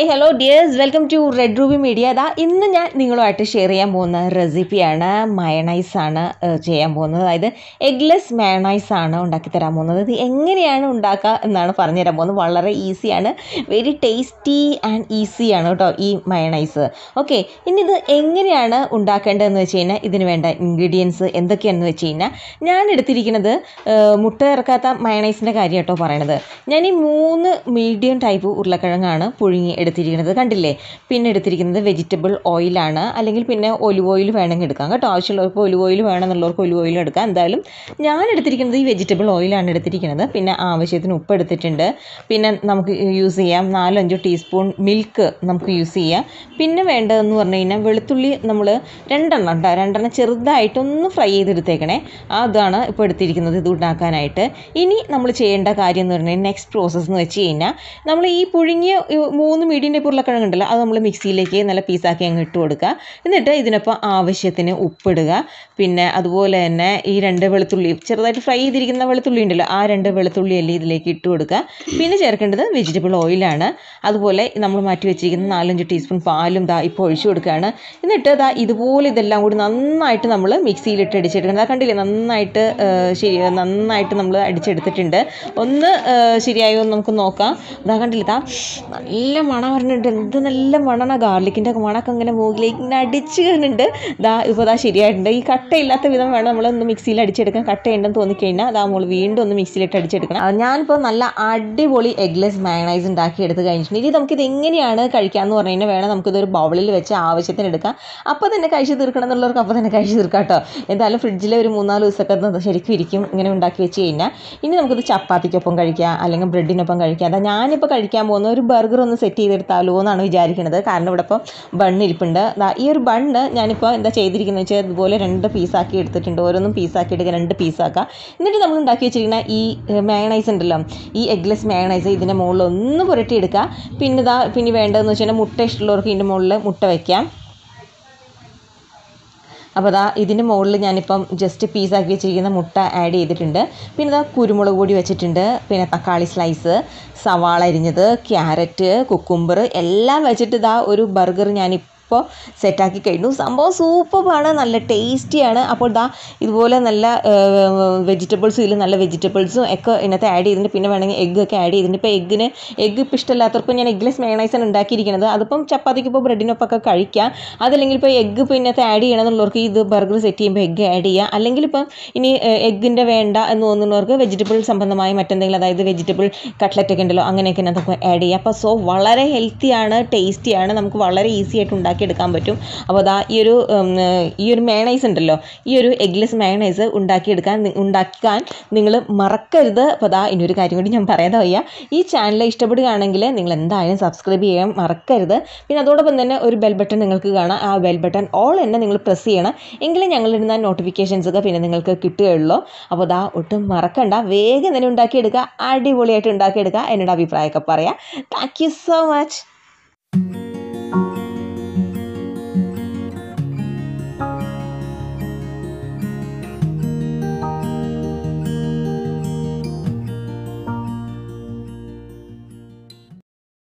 hi hello dears welcome to red ruby media ഇതാ ഇന്ന് ഞാൻ നിങ്ങളുമായിട്ട് ഷെയർ ചെയ്യാൻ പോകുന്ന റെസിപ്പിയാണ് മയണൈസാണ് ചെയ്യാൻ പോകുന്നത് അതായത് എഗ്ലെസ് മയണൈസാണ് ഉണ്ടാക്കി തരാൻ പോകുന്നത് ഇത് എങ്ങനെയാണ് ഉണ്ടാക്കുക എന്നാണ് പറഞ്ഞു തരാൻ പോകുന്നത് വളരെ ഈസിയാണ് വെരി ടേസ്റ്റി ആൻഡ് ഈസിയാണ് കേട്ടോ ഈ മയണൈസ് ഓക്കെ ഇനി ഇത് എങ്ങനെയാണ് ഉണ്ടാക്കേണ്ടതെന്ന് വെച്ച് കഴിഞ്ഞാൽ ഇതിന് വേണ്ട ഇൻഗ്രീഡിയൻസ് എന്തൊക്കെയാണെന്ന് വെച്ച് കഴിഞ്ഞാൽ ഞാൻ എടുത്തിരിക്കുന്നത് മുട്ട ഇറക്കാത്ത മയണൈസിൻ്റെ കാര്യം കേട്ടോ പറയണത് ഞാൻ ഈ മൂന്ന് മീഡിയം ടൈപ്പ് ഉരുളക്കിഴങ്ങാണ് പുഴുങ്ങി എടുത്തത് എടുത്തിരിക്കുന്നത് കണ്ടില്ലേ പിന്നെ എടുത്തിരിക്കുന്നത് വെജിറ്റബിൾ ഓയിലാണ് അല്ലെങ്കിൽ പിന്നെ ഒലിവ് ഓയിൽ വേണമെങ്കിൽ എടുക്കാം കേട്ടോ ആവശ്യമുള്ളവർക്ക് ഒലിവ് ഓയിൽ വേണമെന്നുള്ളവർക്ക് ഒലിവ് ഓയിൽ എടുക്കാം എന്തായാലും ഞാൻ എടുത്തിരിക്കുന്നത് ഈ വെജിറ്റബിൾ ഓയിലാണ് എടുത്തിരിക്കുന്നത് പിന്നെ ആവശ്യത്തിന് ഉപ്പ് എടുത്തിട്ടുണ്ട് പിന്നെ നമുക്ക് യൂസ് ചെയ്യാം നാലഞ്ച് ടീസ്പൂൺ മിൽക്ക് നമുക്ക് യൂസ് ചെയ്യാം പിന്നെ വേണ്ടതെന്ന് പറഞ്ഞു കഴിഞ്ഞാൽ വെളുത്തുള്ളി നമ്മൾ രണ്ടെണ്ണം ഉണ്ടോ രണ്ടെണ്ണം ചെറുതായിട്ടൊന്ന് ഫ്രൈ ചെയ്തെടുത്തേക്കണേ അതാണ് ഇപ്പോൾ എടുത്തിരിക്കുന്നത് ഇത് ഉണ്ടാക്കാനായിട്ട് ഇനി നമ്മൾ ചെയ്യേണ്ട കാര്യം എന്ന് പറഞ്ഞാൽ നെക്സ്റ്റ് പ്രോസസ്സ് എന്ന് വെച്ച് കഴിഞ്ഞാൽ നമ്മൾ ഈ പുഴുങ്ങിയ മൂന്ന് ഇടിൻ്റെ ഉരുളക്കിഴങ്ങ് ഉണ്ടല്ലോ അത് നമ്മൾ മിക്സിയിലേക്ക് നല്ല പീസാക്കി അങ്ങ് ഇട്ട് കൊടുക്കുക എന്നിട്ട് ഇതിനൊപ്പം ആവശ്യത്തിന് ഉപ്പിടുക പിന്നെ അതുപോലെ തന്നെ ഈ രണ്ട് വെളുത്തുള്ളി ചെറുതായിട്ട് ഫ്രൈ ചെയ്തിരിക്കുന്ന വെളുത്തുള്ളി ഉണ്ടല്ലോ ആ രണ്ട് വെളുത്തുള്ളി അല്ലേ ഇതിലേക്ക് ഇട്ട് കൊടുക്കുക പിന്നെ ചേർക്കേണ്ടത് വെജിറ്റബിൾ ഓയിലാണ് അതുപോലെ നമ്മൾ മാറ്റി വെച്ചിരിക്കുന്ന നാലഞ്ച് ടീസ്പൂൺ പാലും ദാ ഇപ്പോൾ ഒഴിച്ചു കൊടുക്കുകയാണ് എന്നിട്ട് ദാ ഇതുപോലെ ഇതെല്ലാം കൂടി നന്നായിട്ട് നമ്മൾ ഇട്ട് അടിച്ചെടുക്കണം ദാ കണ്ടില്ലേ നന്നായിട്ട് ശരി നന്നായിട്ട് നമ്മൾ അടിച്ചെടുത്തിട്ടുണ്ട് ഒന്ന് ശരിയായോ നമുക്ക് നോക്കാം ദാ കണ്ടില്ലേ ദാ നല്ല മണം പറഞ്ഞിട്ട് എന്ത് നല്ല മണമാണ് ഗാർലിക്കിൻ്റെ മണമൊക്കെ ഇങ്ങനെ മുകളിലേക്ക് ഇങ്ങനെ അടിച്ച് കണ്ടിട്ട് ദാ ഇപ്പോൾ ദാ ശരിയായിട്ടുണ്ട് ഈ കട്ടയില്ലാത്ത വിധം വേണം നമ്മളൊന്ന് മിക്സിയിൽ അടിച്ചെടുക്കാൻ കട്ടയുണ്ടെന്ന് തോന്നിക്കഴിഞ്ഞാൽ അതാ മോൾ വീണ്ടും ഒന്ന് മിക്സിയിലിട്ട് അടിച്ചെടുക്കണം ഞാനിപ്പോൾ നല്ല അടിപൊളി എഗ്ലെസ് മയണൈസ് ഉണ്ടാക്കി എടുത്ത് കഴിഞ്ഞിട്ടുണ്ട് ഇനി നമുക്കിത് എങ്ങനെയാണ് കഴിക്കാമെന്ന് പറഞ്ഞു കഴിഞ്ഞാൽ വേണം നമുക്കിതൊരു ബൗളിൽ വെച്ച് ആവശ്യത്തിന് എടുക്കാം അപ്പോൾ തന്നെ കഴിച്ച് തീർക്കണം എന്നുള്ളവർക്ക് അപ്പോൾ തന്നെ കഴിച്ച് തീർക്കാം കേട്ടോ എന്തായാലും ഫ്രിഡ്ജിൽ ഒരു മൂന്നാല് ദിവസമൊക്കെ ശരിക്കും ഇരിക്കും ഇങ്ങനെ ഉണ്ടാക്കി വെച്ച് കഴിഞ്ഞാൽ ഇനി നമുക്കിത് ചപ്പാത്തിക്കൊപ്പം കഴിക്കാം അല്ലെങ്കിൽ ബ്രെഡിനൊപ്പം കഴിക്കാം അതാ ഞാനിപ്പോൾ കഴിക്കാൻ പോകുന്ന ഒരു ബർഗർ ഒന്ന് സെറ്റ് ചെയ്ത് എടുത്താലോ എന്നാണ് വിചാരിക്കുന്നത് കാരണം ഇവിടെ ഇപ്പം ബണ്ണ് ഇരിപ്പുണ്ട് ഈ ഒരു ബണ്ണ് ഞാനിപ്പോൾ എന്താ ചെയ്തിരിക്കുന്നത് വെച്ചാൽ ഇതുപോലെ രണ്ട് പീസാക്കി എടുത്തിട്ടുണ്ട് ഓരോന്നും പീസാക്കി എടുക്കുക രണ്ട് പീസാക്കുക എന്നിട്ട് നമ്മൾ ഉണ്ടാക്കി വെച്ചിരിക്കുന്ന ഈ മയണൈസ് ഉണ്ടല്ലോ ഈ എഗ്ലെസ് മയണൈസ് ഇതിൻ്റെ മുകളിൽ ഒന്ന് പുരട്ടിയെടുക്കുക പിന്നെ ഇതാ പിന്നെ വേണ്ടതെന്ന് വെച്ചാൽ മുട്ട ഇഷ്ടമുള്ളവർക്ക് ഇതിൻ്റെ മുകളിൽ മുട്ട വയ്ക്കാം അപ്പോൾ അതാ ഇതിൻ്റെ മുകളിൽ ഞാനിപ്പം ജസ്റ്റ് പീസാക്കി വെച്ചിരിക്കുന്ന മുട്ട ആഡ് ചെയ്തിട്ടുണ്ട് പിന്നെ ഇതാ കുരുമുളക് പൊടി വെച്ചിട്ടുണ്ട് പിന്നെ തക്കാളി സ്ലൈസ് സവാള അരിഞ്ഞത് ക്യാരറ്റ് കുക്കുംബർ എല്ലാം വെച്ചിട്ട് ഇതാ ഒരു ബർഗർ ഞാനിപ്പോൾ അപ്പോൾ സെറ്റാക്കി കഴിഞ്ഞു സംഭവം സൂപ്പറാണ് നല്ല ടേസ്റ്റിയാണ് അപ്പോൾ ദാ ഇതുപോലെ നല്ല വെജിറ്റബിൾസും ഇതിൽ നല്ല വെജിറ്റബിൾസും ഒക്കെ ഇതിനകത്ത് ആഡ് ചെയ്തിട്ടുണ്ട് പിന്നെ വേണമെങ്കിൽ എഗ്ഗ് ഒക്കെ ആഡ് ചെയ്തിട്ടുണ്ട് ഇപ്പോൾ എഗ്ഗിന് എഗ്ഗ് ഇപ്പം ഇഷ്ടമല്ലാത്തവർക്കും ഞാൻ എഗ്ഗ്ലെസ് മേണൈസാണ് ഉണ്ടാക്കിയിരിക്കുന്നത് അതിപ്പം ചപ്പാത്തിക്ക് ഇപ്പോൾ ബ്രെഡിനൊപ്പം ഒക്കെ കഴിക്കാം അതല്ലെങ്കിൽ ഇപ്പോൾ എഗ്ഗ് ഇപ്പോൾ ഇതിനകത്ത് ആഡ് ചെയ്യണമെന്നുള്ളവർക്ക് ഇത് ബർഗർ സെറ്റ് ചെയ്യുമ്പോൾ എഗ്ഗ് ആഡ് ചെയ്യുക അല്ലെങ്കിൽ ഇപ്പം ഇനി എഗ്ഗിൻ്റെ വേണ്ട എന്ന് തോന്നുന്നവർക്ക് വെജിറ്റബിൾ സംബന്ധമായ മറ്റെന്തെങ്കിലും അതായത് വെജിറ്റബിൾ കട്ട്ലറ്റ് ഒക്കെ ഉണ്ടല്ലോ അങ്ങനെയൊക്കെ നമുക്ക് ആഡ് ചെയ്യുക അപ്പോൾ സോ വളരെ ഹെൽത്തിയാണ് ടേസ്റ്റിയാണ് നമുക്ക് വളരെ ഈസി ആയിട്ട് ഉണ്ടാക്കി ഉണ്ടാക്കിയെടുക്കാൻ പറ്റും അപ്പോൾ അതാ ഈ ഒരു ഈ ഒരു മേണൈസ് ഉണ്ടല്ലോ ഈ ഒരു എഗ്ലെസ് മേണൈസ് ഉണ്ടാക്കിയെടുക്കാൻ ഉണ്ടാക്കാൻ നിങ്ങൾ മറക്കരുത് അപ്പോൾ അതാ ഇനിയൊരു കാര്യം കൂടി ഞാൻ പറയാതെ വയ്യ ഈ ചാനൽ ഇഷ്ടപ്പെടുകയാണെങ്കിൽ നിങ്ങൾ എന്തായാലും സബ്സ്ക്രൈബ് ചെയ്യാൻ മറക്കരുത് പിന്നെ അതോടൊപ്പം തന്നെ ഒരു ബെൽ ബട്ടൺ നിങ്ങൾക്ക് കാണാം ആ ബെൽ ബട്ടൺ ഓൾ തന്നെ നിങ്ങൾ പ്രസ് ചെയ്യണം എങ്കിലും നോട്ടിഫിക്കേഷൻസ് ഒക്കെ പിന്നെ നിങ്ങൾക്ക് കിട്ടുകയുള്ളൂ അപ്പോൾ അതാ ഒട്ടും മറക്കണ്ട വേഗം തന്നെ ഉണ്ടാക്കിയെടുക്കുക അടിപൊളിയായിട്ട് ഉണ്ടാക്കിയെടുക്കുക എന്നോട് അഭിപ്രായമൊക്കെ പറയാം താങ്ക് യു സോ മച്ച്